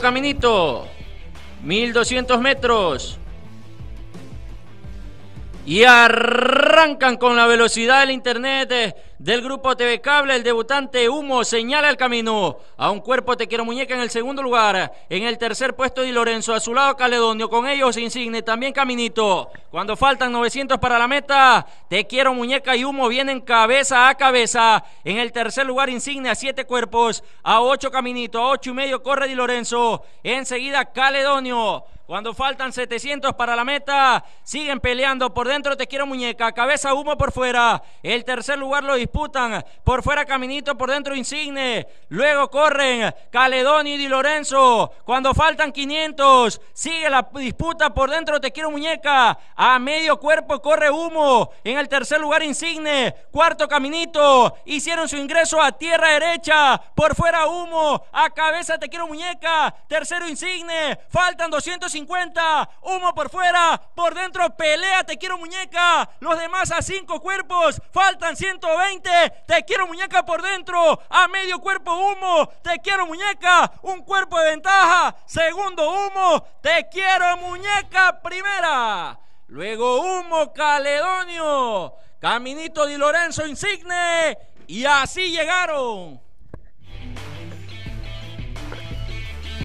Caminito, 1200 metros. Y arrancan con la velocidad del internet eh, del grupo TV Cable. El debutante Humo señala el camino. A un cuerpo te quiero muñeca en el segundo lugar. En el tercer puesto Di Lorenzo. A su lado Caledonio. Con ellos Insigne. También Caminito. Cuando faltan 900 para la meta, te quiero muñeca y humo vienen cabeza a cabeza. En el tercer lugar Insigne a siete cuerpos, a ocho caminito, a ocho y medio corre Di Lorenzo. Enseguida Caledonio. Cuando faltan 700 para la meta, siguen peleando. Por dentro te quiero muñeca, cabeza humo por fuera. El tercer lugar lo disputan. Por fuera Caminito, por dentro Insigne. Luego corren Caledonio y Di Lorenzo. Cuando faltan 500, sigue la disputa. Por dentro te quiero muñeca. A medio cuerpo corre humo. En el tercer lugar Insigne. Cuarto Caminito. Hicieron su ingreso a tierra derecha. Por fuera humo. A cabeza te quiero muñeca. Tercero Insigne. Faltan 250. Humo por fuera. Por dentro pelea te quiero muñeca. Los demás a cinco cuerpos. Faltan 120. Te quiero muñeca por dentro. A medio cuerpo humo. Te quiero muñeca. Un cuerpo de ventaja. Segundo humo. Te quiero muñeca primera luego Humo Caledonio, Caminito Di Lorenzo Insigne, y así llegaron.